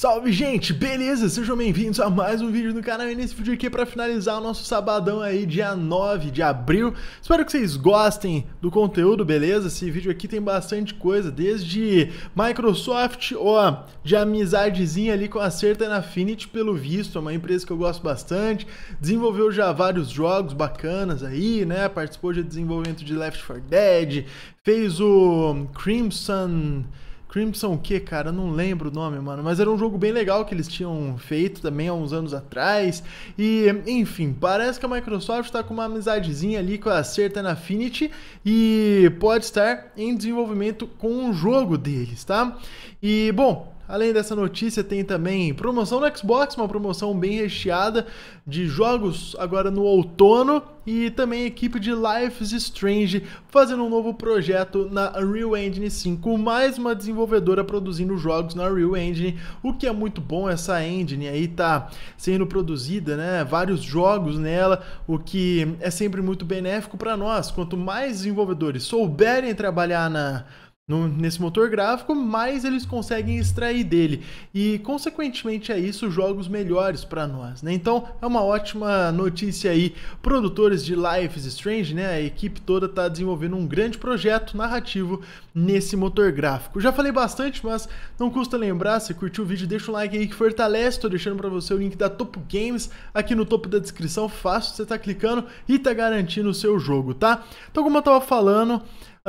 Salve gente, beleza? Sejam bem-vindos a mais um vídeo no canal e nesse vídeo aqui é para finalizar o nosso sabadão aí dia 9 de abril. Espero que vocês gostem do conteúdo, beleza? Esse vídeo aqui tem bastante coisa, desde Microsoft, ó, de amizadezinha ali com a Certa na Affinity, pelo visto, é uma empresa que eu gosto bastante, desenvolveu já vários jogos bacanas aí, né? Participou de desenvolvimento de Left 4 Dead, fez o Crimson... Crimson o que, cara? Eu não lembro o nome, mano. Mas era um jogo bem legal que eles tinham feito também há uns anos atrás. E, enfim, parece que a Microsoft está com uma amizadezinha ali com a Certain Affinity e pode estar em desenvolvimento com um jogo deles, tá? E, bom, Além dessa notícia, tem também promoção no Xbox, uma promoção bem recheada de jogos agora no outono e também equipe de Life is Strange fazendo um novo projeto na Unreal Engine 5, mais uma desenvolvedora produzindo jogos na Unreal Engine, o que é muito bom essa engine aí tá sendo produzida, né, vários jogos nela, o que é sempre muito benéfico para nós. Quanto mais desenvolvedores souberem trabalhar na no, nesse motor gráfico, mais eles conseguem extrair dele. E, consequentemente, é isso, jogos melhores para nós. Né? Então, é uma ótima notícia aí. Produtores de Life is Strange, né? a equipe toda está desenvolvendo um grande projeto narrativo nesse motor gráfico. Já falei bastante, mas não custa lembrar, se curtiu o vídeo, deixa o like aí que fortalece. Estou deixando para você o link da Topo Games aqui no topo da descrição. Fácil, você está clicando e está garantindo o seu jogo, tá? Então, como eu estava falando...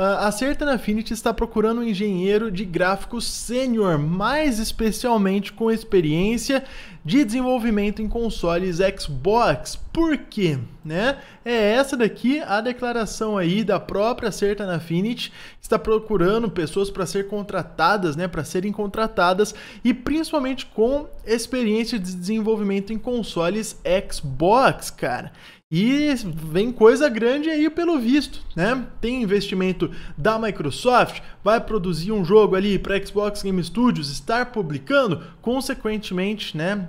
Ah, a Certain Affinity está procurando um engenheiro de gráficos sênior, mais especialmente com experiência de desenvolvimento em consoles Xbox por quê? Né? É essa daqui a declaração aí da própria Certa Affinity, está procurando pessoas para ser contratadas, né, para serem contratadas e principalmente com experiência de desenvolvimento em consoles Xbox, cara. E vem coisa grande aí pelo visto, né? Tem investimento da Microsoft, vai produzir um jogo ali para Xbox Game Studios, estar publicando, consequentemente, né?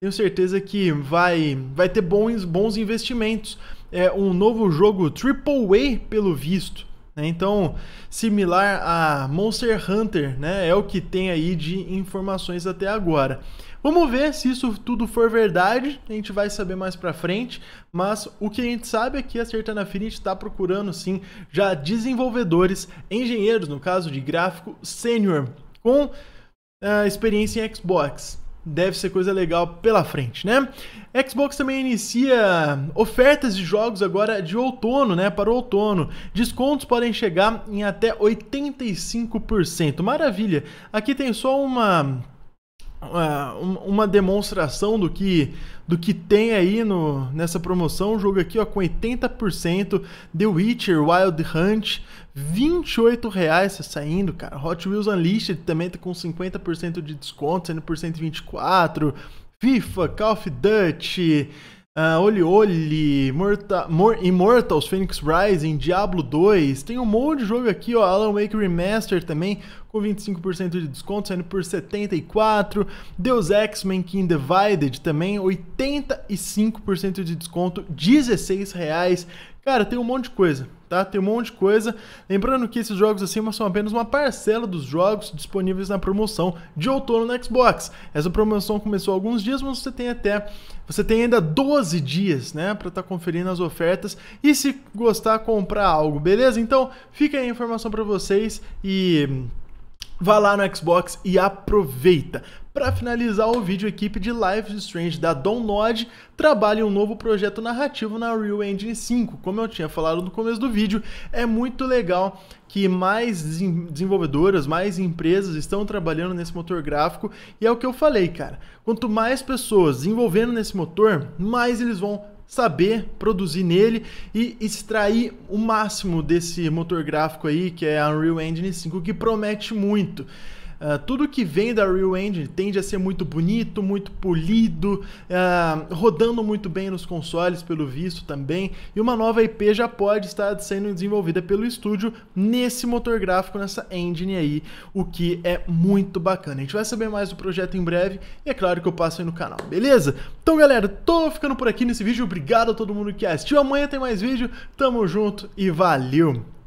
tenho certeza que vai, vai ter bons, bons investimentos. É um novo jogo AAA, pelo visto. Né? Então, similar a Monster Hunter, né? É o que tem aí de informações até agora. Vamos ver se isso tudo for verdade, a gente vai saber mais pra frente, mas o que a gente sabe é que a Certana Affinity está procurando sim já desenvolvedores, engenheiros, no caso de gráfico sênior, com uh, experiência em Xbox deve ser coisa legal pela frente, né? Xbox também inicia ofertas de jogos agora de outono, né? Para o outono. Descontos podem chegar em até 85%. Maravilha. Aqui tem só uma é, uma demonstração do que do que tem aí no, nessa promoção. um jogo aqui ó, com 80%, The Witcher, Wild Hunt, R$ reais tá saindo, cara. Hot Wheels Unleashed também tá com 50% de desconto, saindo por 124. FIFA, Call of Duty, Uh, Oli Oli, Morta, Mor Immortals, Phoenix Rising, Diablo 2. Tem um monte de jogo aqui, ó. Alan Wake Remaster também, com 25% de desconto, saindo por 74. Deus Ex King Divided também, 85% de desconto, 16 reais. Cara, tem um monte de coisa tá? Tem um monte de coisa. Lembrando que esses jogos acima são apenas uma parcela dos jogos disponíveis na promoção de outono no Xbox. Essa promoção começou há alguns dias, mas você tem até você tem ainda 12 dias, né, para estar tá conferindo as ofertas e se gostar comprar algo, beleza? Então, fica aí a informação para vocês e Vá lá no Xbox e aproveita. Para finalizar o vídeo, a equipe de Life is Strange da Download trabalha em um novo projeto narrativo na Unreal Engine 5. Como eu tinha falado no começo do vídeo, é muito legal que mais desenvolvedoras, mais empresas estão trabalhando nesse motor gráfico e é o que eu falei, cara. Quanto mais pessoas desenvolvendo nesse motor, mais eles vão saber produzir nele e extrair o máximo desse motor gráfico aí, que é a Unreal Engine 5, que promete muito. Uh, tudo que vem da Real Engine tende a ser muito bonito, muito polido, uh, rodando muito bem nos consoles, pelo visto também. E uma nova IP já pode estar sendo desenvolvida pelo estúdio nesse motor gráfico, nessa engine aí, o que é muito bacana. A gente vai saber mais do projeto em breve e é claro que eu passo aí no canal, beleza? Então, galera, tô ficando por aqui nesse vídeo. Obrigado a todo mundo que assistiu. Amanhã tem mais vídeo. Tamo junto e valeu!